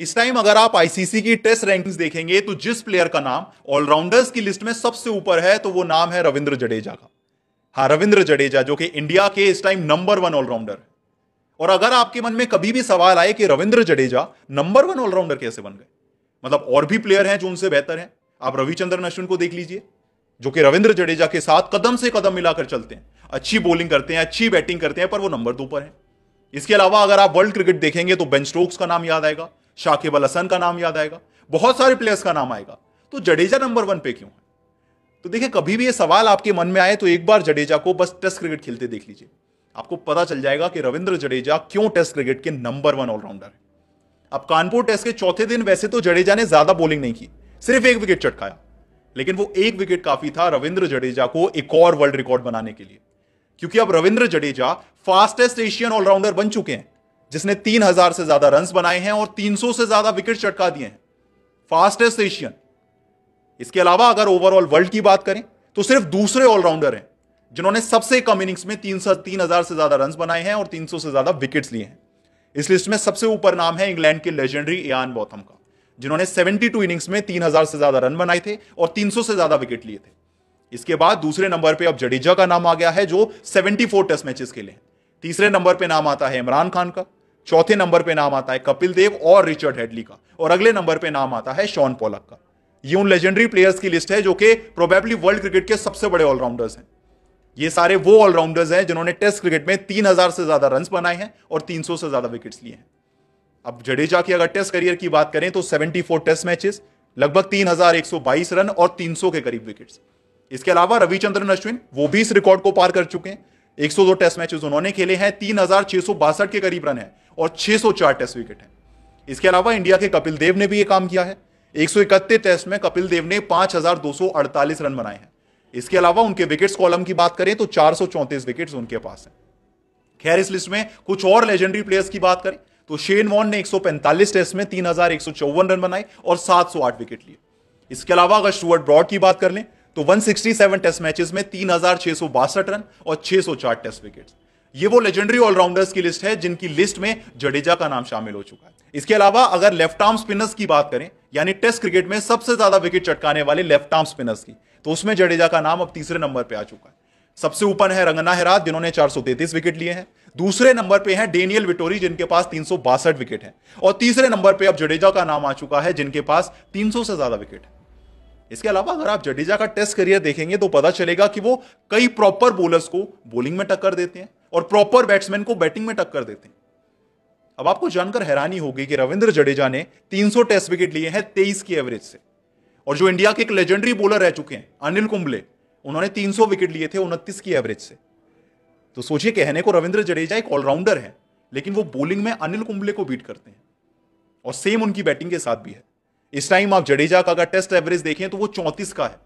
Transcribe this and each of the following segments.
इस टाइम अगर आप आईसीसी की टेस्ट रैंकिंग्स देखेंगे तो जिस प्लेयर का नाम ऑलराउंडर्स की लिस्ट में सबसे ऊपर है तो वो नाम है रविंद्र जडेजा का हाँ रविंद्र जडेजा जो कि इंडिया के इस टाइम नंबर वन ऑलराउंडर है और अगर आपके मन में कभी भी सवाल आए कि Ravindra Jadeja number one allrounder कैसे बन गए मतलब और भी प्लेयर हैं जो उनसे बेहतर हैं आप रविचंद्रन अश्विन को देख लीजिए जो कि रविंद्र जडेजा के साथ कदम से कदम मिलाकर चलते हैं अच्छी बॉलिंग करते हैं अच्छी बैटिंग करते हैं पर वो नंबर दो पर है इसके अलावा अगर आप वर्ल्ड क्रिकेट देखेंगे तो बेन स्टोक्स का नाम याद आएगा शाकिब अल हसन का नाम याद आएगा बहुत सारे प्लेयर्स का नाम आएगा तो जडेजा नंबर वन पे क्यों है तो देखिए कभी भी ये सवाल आपके मन में आए तो एक बार जडेजा को बस टेस्ट क्रिकेट खेलते देख लीजिए आपको पता चल जाएगा कि रविंद्र जडेजा क्यों टेस्ट क्रिकेट के नंबर वन ऑलराउंडर है अब कानपुर टेस्ट के चौथे दिन वैसे तो जडेजा ने ज्यादा बॉलिंग नहीं की सिर्फ एक विकेट चटकाया लेकिन वो एक विकेट काफी था रविंद्र जडेजा को एक और वर्ल्ड रिकॉर्ड बनाने के लिए क्योंकि अब Ravindra Jadeja fastest Asian allrounder बन चुके हैं जिसने 3000 से ज्यादा रन बनाए हैं और 300 से ज्यादा विकेट चटका दिए हैं फास्टेस्ट एशियन इसके अलावा अगर ओवरऑल वर्ल्ड की बात करें तो सिर्फ दूसरे ऑलराउंडर हैं जिन्होंने सबसे कम इनिंग्स में तीन सौ तीन हजार से ज्यादा रन बनाए हैं और 300 से ज्यादा विकेट्स लिए हैं इस लिस्ट में सबसे ऊपर नाम है इंग्लैंड के लेजेंडरी एन बॉथम का जिन्होंने 72 इनिंग्स में 3000 से ज्यादा रन बनाए थे और 300 से ज्यादा विकेट लिए थे इसके बाद दूसरे नंबर पे अब जडेजा का नाम आ गया है जो 74 टेस्ट मैचेस खेले हैं तीसरे नंबर पे नाम आता है इमरान खान का चौथे नंबर पे नाम आता है कपिल देव और रिचर्ड हेडली का और अगले नंबर पे नाम आता है शॉन पोलक का ये उन लेजेंडरी प्लेयर्स की लिस्ट है जो कि प्रोबेबली वर्ल्ड क्रिकेट के सबसे बड़े ऑलराउंडर्स हैं ये सारे वो ऑलराउंडर्स हैं जिन्होंने टेस्ट क्रिकेट में तीन से ज्यादा रन बनाए हैं और तीन से ज्यादा विकेट लिए हैं अब जडेजा की अगर टेस्ट करियर की बात करें तो सेवेंटी टेस्ट मैचेस लगभग तीन रन और तीन के करीब विकेट्स इसके अलावा रविचंद्रन अश्विन वो भी इस रिकॉर्ड को पार कर चुके हैं 102 टेस्ट मैचेस उन्होंने खेले हैं तीन के करीब रन है और 604 टेस्ट विकेट हैं इसके अलावा इंडिया के कपिल देव ने भी ये काम किया है एक टेस्ट में कपिल देव ने 5,248 रन बनाए हैं इसके अलावा उनके विकेट्स कॉलम की बात करें तो चार विकेट्स उनके पास हैं खैर इस लिस्ट में कुछ और लेजेंडरी प्लेयर्स की बात करें तो शेन वॉन ने पैंतालीस टेस्ट में तीन रन बनाए और आठ विकेट लिए इसके अलावा अगर स्टुअर्ट ब्रॉड की बात कर लें तो 167 टेस्ट मैचेस में तीन रन और 604 टेस्ट विकेट ये वो लेजेंडरी ऑलराउंडर्स की लिस्ट है जिनकी लिस्ट में जडेजा का नाम शामिल हो चुका है इसके अलावा अगर लेफ्ट आर्म स्पिनर्स की बात करें यानी टेस्ट क्रिकेट में सबसे ज्यादा विकेट चटकाने वाले लेफ्ट आर्म स्पिनर्स की तो उसमें जडेजा का नाम अब तीसरे नंबर पर आ चुका है सबसे ऊपर है रंगना हेरा जिन्होंने चार विकेट लिए हैं दूसरे नंबर पे है डेनियल विटोरी जिनके पास तीन विकेट है और तीसरे नंबर पे अब जडेजा का नाम आ चुका है जिनके पास 300 से ज्यादा विकेट है इसके अलावा अगर आप जडेजा का टेस्ट करियर देखेंगे तो पता चलेगा कि वो कई प्रॉपर बोलर्स को बॉलिंग में टक्कर देते हैं और प्रॉपर बैट्समैन को बैटिंग में टक्कर देते हैं अब आपको जानकर हैरानी होगी कि रविंद्र जडेजा ने 300 टेस्ट विकेट लिए हैं तेईस की एवरेज से और जो इंडिया के एक लेजेंडरी बॉलर रह चुके हैं अनिल कुंबले उन्होंने 300 विकेट लिए थे उनतीस की एवरेज से तो सोचिए कहने को रविंद्र जडेजा एक ऑलराउंडर है लेकिन वो बॉलिंग में अनिल कुंबले को बीट करते हैं और सेम उनकी बैटिंग के साथ भी है इस टाइम आप जडेजा का अगर टेस्ट एवरेज देखें तो वो चौंतीस का है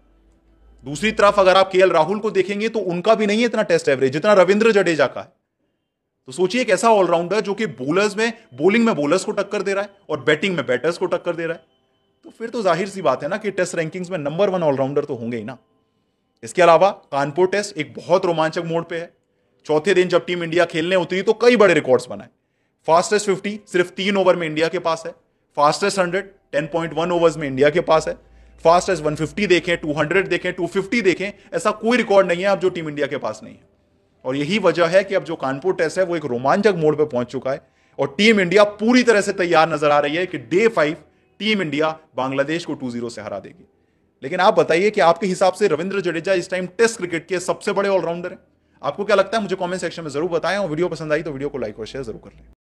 दूसरी तरफ अगर आप के राहुल को देखेंगे तो उनका भी नहीं है इतना टेस्ट एवरेज जितना रविंद्र जडेजा का है तो सोचिए एक ऐसा ऑलराउंडर जो कि बोलर्स में बॉलिंग में बोलर्स को टक्कर दे रहा है और बैटिंग में बैटर्स को टक्कर दे रहा है तो फिर तो जाहिर सी बात है ना कि टेस्ट रैंकिंग्स में नंबर वन ऑलराउंडर तो होंगे ही ना इसके अलावा कानपुर टेस्ट एक बहुत रोमांचक मोड़ पे है चौथे दिन जब टीम इंडिया खेलने उतरी तो कई बड़े रिकॉर्ड्स बनाए फास्टेस्ट फिफ्टी सिर्फ तीन ओवर में इंडिया के पास है fastest hundred ten point one overs में इंडिया के पास है फास्ट एज फिफ्टी देखें टू हंड्रेड देखें टू फिफ्टी देखें ऐसा कोई रिकॉर्ड नहीं है अब जो टीम इंडिया के पास नहीं है और यही वजह है कि अब जो कानपुर टेस्ट है वो एक रोमांचक मोड़ पर पहुंच चुका है और टीम इंडिया पूरी तरह से तैयार नजर आ रही है कि day five team India Bangladesh को टू जीरो से हरा देगी लेकिन आप बताइए कि आपके हिसाब से रविंद्र जडेजा इस टाइम टेस्ट क्रिकेट के सबसे बड़े ऑलराउंडर हैं आपको क्या लगता है मुझे कमेंट सेक्शन में जरूर बताएं और वीडियो पसंद आई तो वीडियो को लाइक और शेयर जरूर कर लें